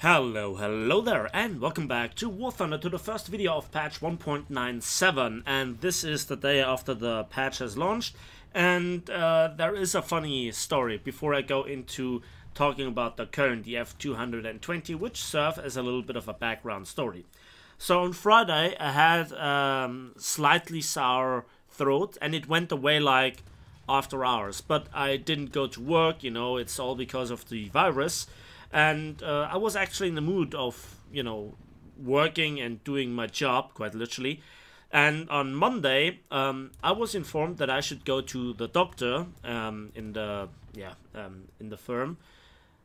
Hello, hello there, and welcome back to War Thunder to the first video of patch 1.97. And this is the day after the patch has launched, and uh, there is a funny story before I go into talking about the current EF220, which serve as a little bit of a background story. So on Friday, I had um, slightly sour throat, and it went away like after hours. But I didn't go to work, you know, it's all because of the virus. And uh, I was actually in the mood of, you know, working and doing my job, quite literally. And on Monday, um, I was informed that I should go to the doctor um, in the yeah um, in the firm.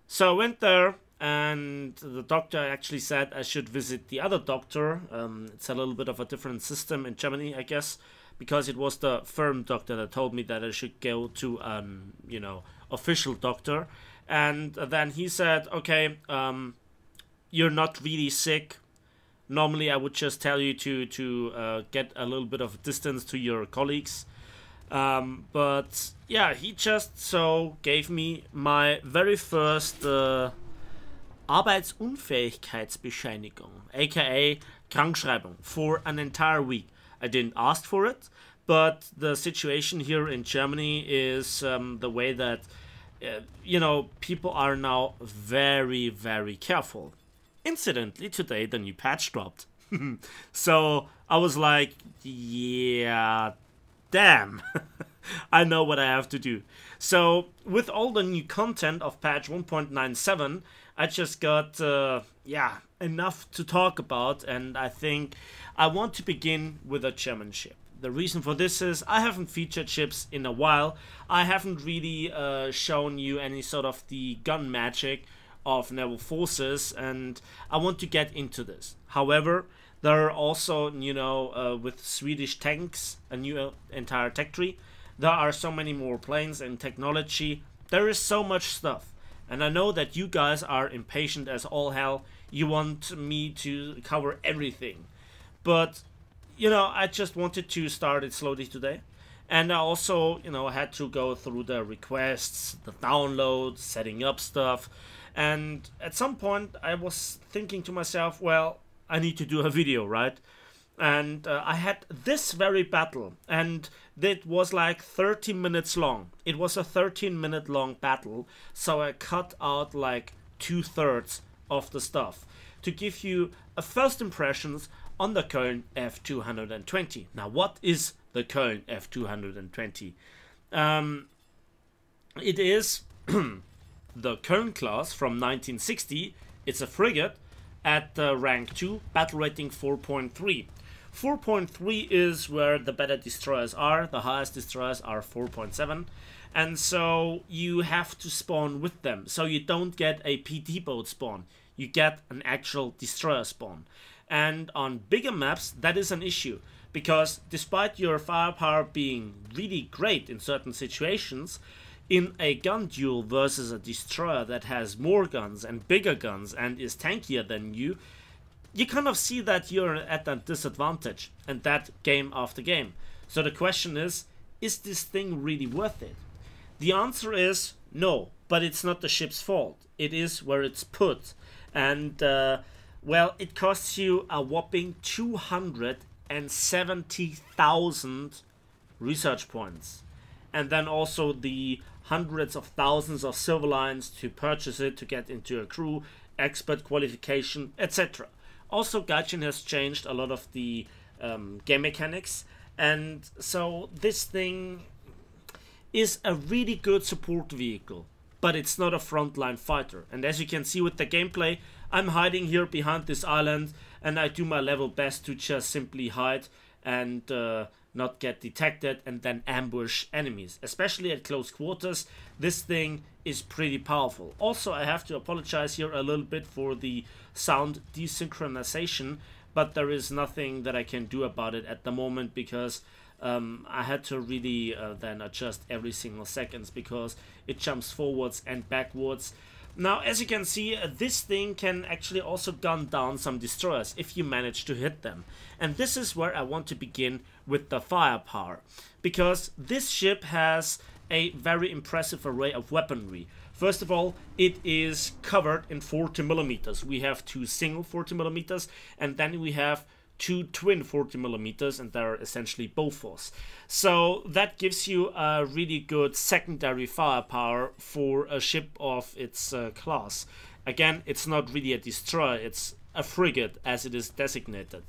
So I went there, and the doctor actually said I should visit the other doctor. Um, it's a little bit of a different system in Germany, I guess, because it was the firm doctor that told me that I should go to an um, you know official doctor. And then he said, okay, um, you're not really sick. Normally, I would just tell you to to uh, get a little bit of distance to your colleagues. Um, but yeah, he just so gave me my very first uh, Arbeitsunfähigkeitsbescheinigung, aka Krankschreibung, for an entire week. I didn't ask for it, but the situation here in Germany is um, the way that uh, you know, people are now very, very careful. Incidentally, today the new patch dropped. so I was like, yeah, damn. I know what I have to do. So with all the new content of patch 1.97, I just got, uh, yeah, enough to talk about. And I think I want to begin with a chairmanship. The reason for this is I haven't featured ships in a while. I haven't really uh, shown you any sort of the gun magic of naval forces and I want to get into this. However, there are also, you know, uh, with Swedish tanks, a new uh, entire tech tree, there are so many more planes and technology. There is so much stuff. And I know that you guys are impatient as all hell. You want me to cover everything. But you know, I just wanted to start it slowly today. And I also, you know, had to go through the requests, the download, setting up stuff. And at some point, I was thinking to myself, well, I need to do a video, right? And uh, I had this very battle, and it was like 30 minutes long. It was a 13 minute long battle, so I cut out like two thirds of the stuff to give you a uh, first impressions on the Kern F220. Now, what is the Kern F220? Um, it is the Kern class from 1960. It's a frigate at uh, rank 2, battle rating 4.3. 4.3 is where the better destroyers are, the highest destroyers are 4.7, and so you have to spawn with them. So you don't get a PT boat spawn, you get an actual destroyer spawn and on bigger maps that is an issue because despite your firepower being really great in certain situations in a gun duel versus a destroyer that has more guns and bigger guns and is tankier than you you kind of see that you're at a disadvantage and that game after game so the question is is this thing really worth it the answer is no but it's not the ship's fault it is where it's put and uh, well, it costs you a whopping 270,000 research points. And then also the hundreds of thousands of silver lines to purchase it, to get into a crew, expert qualification, etc. Also, Gaijin has changed a lot of the um, game mechanics. And so this thing is a really good support vehicle, but it's not a frontline fighter. And as you can see with the gameplay, I'm hiding here behind this island and I do my level best to just simply hide and uh, not get detected and then ambush enemies. Especially at close quarters, this thing is pretty powerful. Also, I have to apologize here a little bit for the sound desynchronization, but there is nothing that I can do about it at the moment because um, I had to really uh, then adjust every single seconds because it jumps forwards and backwards now, as you can see, uh, this thing can actually also gun down some destroyers if you manage to hit them. And this is where I want to begin with the firepower. Because this ship has a very impressive array of weaponry. First of all, it is covered in 40 millimeters. We have two single 40 millimeters, and then we have two twin 40 millimeters, and they're essentially Bofors. So that gives you a really good secondary firepower for a ship of its uh, class. Again, it's not really a destroyer, it's a frigate as it is designated.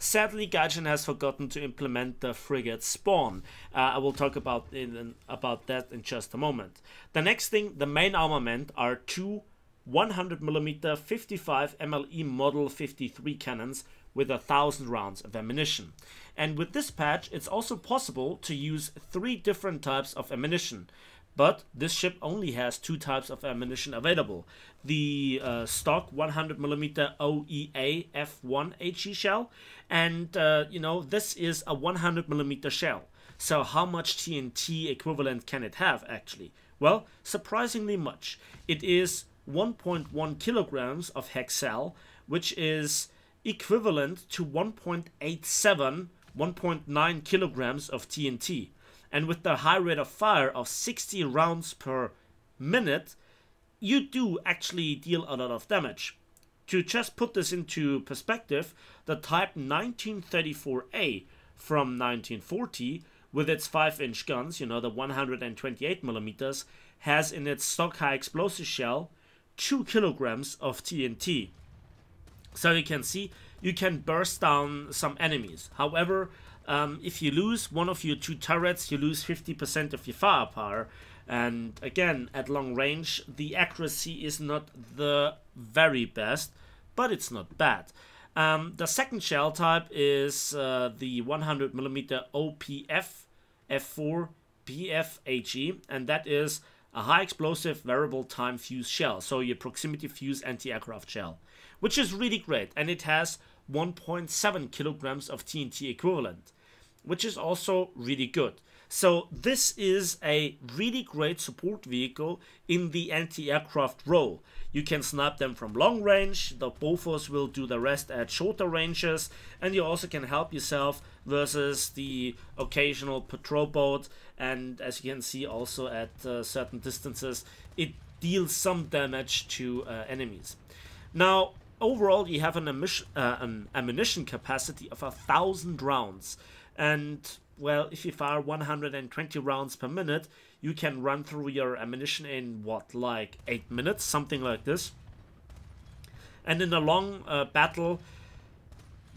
Sadly, Gaijin has forgotten to implement the frigate spawn. Uh, I will talk about in, about that in just a moment. The next thing, the main armament, are two 100mm 55 MLE model 53 cannons with a thousand rounds of ammunition. And with this patch, it's also possible to use three different types of ammunition. But this ship only has two types of ammunition available. The uh, stock 100mm OEA F1 HE shell. And, uh, you know, this is a 100mm shell. So how much TNT equivalent can it have, actually? Well, surprisingly much. It is 1.1 kilograms of hexal, which is equivalent to 1.87, 1.9 kilograms of TNT. And with the high rate of fire of 60 rounds per minute, you do actually deal a lot of damage. To just put this into perspective, the Type 1934A from 1940, with its 5 inch guns, you know, the 128 millimeters, has in its stock high explosive shell 2 kilograms of TNT. So you can see you can burst down some enemies. However, um, if you lose one of your two turrets, you lose 50% of your firepower. And again, at long range, the accuracy is not the very best, but it's not bad. Um, the second shell type is uh, the 100mm OPF F4 PFHE, and that is a high explosive variable time fuse shell, so your proximity fuse anti aircraft shell which is really great. And it has 1.7 kilograms of TNT equivalent, which is also really good. So this is a really great support vehicle in the anti-aircraft role. You can snap them from long range, the Bofors will do the rest at shorter ranges, and you also can help yourself versus the occasional patrol boat, and as you can see also at uh, certain distances, it deals some damage to uh, enemies. Now, overall, you have an, uh, an ammunition capacity of a thousand rounds. And well, if you fire 120 rounds per minute, you can run through your ammunition in what, like eight minutes, something like this. And in a long uh, battle,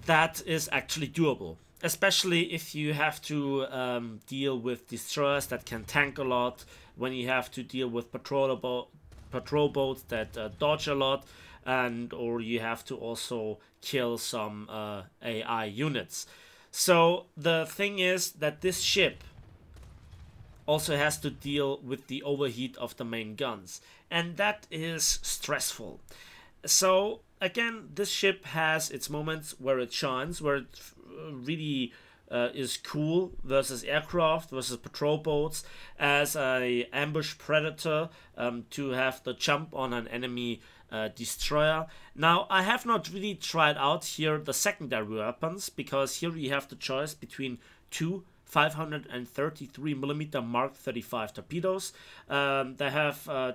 that is actually doable, especially if you have to um, deal with destroyers that can tank a lot, when you have to deal with patrol, bo patrol boats that uh, dodge a lot and or you have to also kill some uh, AI units. So the thing is that this ship also has to deal with the overheat of the main guns and that is stressful. So again, this ship has its moments where it shines, where it uh, really uh, is cool versus aircraft versus patrol boats as a ambush predator um, to have the jump on an enemy uh, destroyer. Now I have not really tried out here the secondary weapons because here you have the choice between two 533 millimeter Mark 35 torpedoes. Um, they have uh,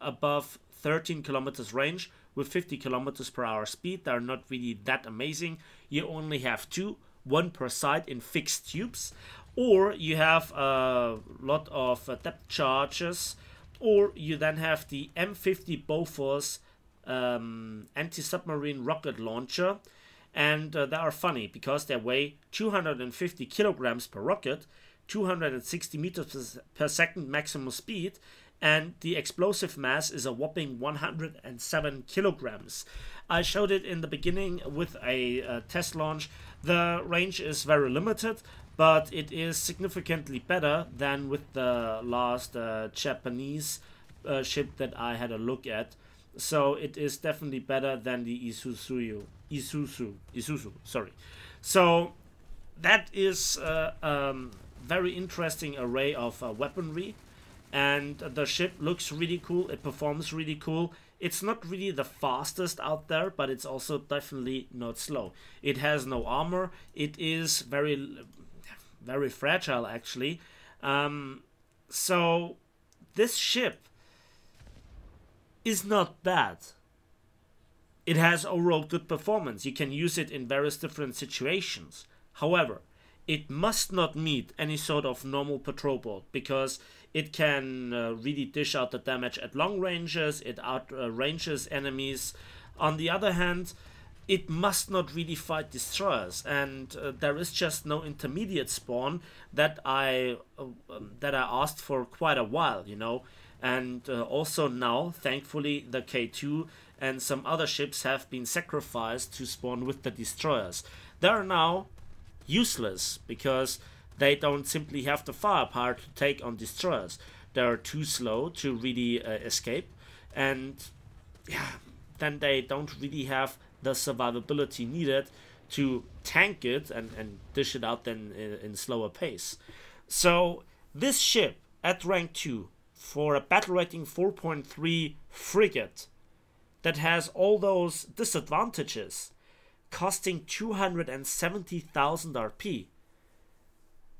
above 13 kilometers range with 50 kilometers per hour speed. They are not really that amazing. You only have two, one per side in fixed tubes, or you have a uh, lot of uh, depth charges or you then have the M50 Bofors um, anti-submarine rocket launcher, and uh, they are funny because they weigh 250 kilograms per rocket, 260 meters per second maximum speed, and the explosive mass is a whopping 107 kilograms. I showed it in the beginning with a uh, test launch. The range is very limited, but it is significantly better than with the last uh, Japanese uh, ship that I had a look at. So it is definitely better than the Isuzu. Isuzu. Isuzu, sorry. So that is a uh, um, very interesting array of uh, weaponry. And the ship looks really cool. It performs really cool. It's not really the fastest out there, but it's also definitely not slow. It has no armor. It is very very fragile actually. Um, so this ship is not bad. It has overall good performance. You can use it in various different situations. However, it must not meet any sort of normal patrol boat because it can uh, really dish out the damage at long ranges, it outranges uh, enemies. On the other hand, it must not really fight destroyers and uh, there is just no intermediate spawn that i uh, that i asked for quite a while you know and uh, also now thankfully the k2 and some other ships have been sacrificed to spawn with the destroyers they are now useless because they don't simply have the firepower to take on destroyers they are too slow to really uh, escape and yeah then they don't really have the survivability needed to tank it and, and dish it out then in, in slower pace. So this ship at rank 2 for a battle rating 4.3 frigate that has all those disadvantages costing 270,000 RP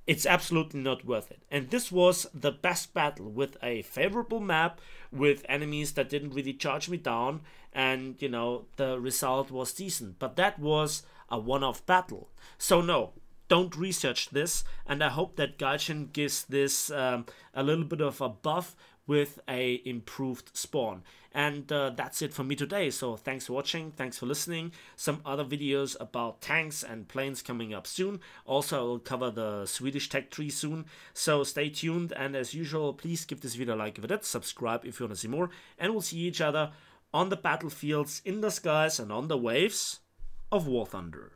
it's absolutely not worth it. And this was the best battle with a favorable map, with enemies that didn't really charge me down, and you know, the result was decent. But that was a one off battle. So, no, don't research this, and I hope that Gaijin gives this um, a little bit of a buff with a improved spawn. And uh, that's it for me today. So thanks for watching. Thanks for listening. Some other videos about tanks and planes coming up soon. Also, I will cover the Swedish tech tree soon. So stay tuned. And as usual, please give this video a like if it did. Subscribe if you want to see more. And we'll see each other on the battlefields, in the skies, and on the waves of War Thunder.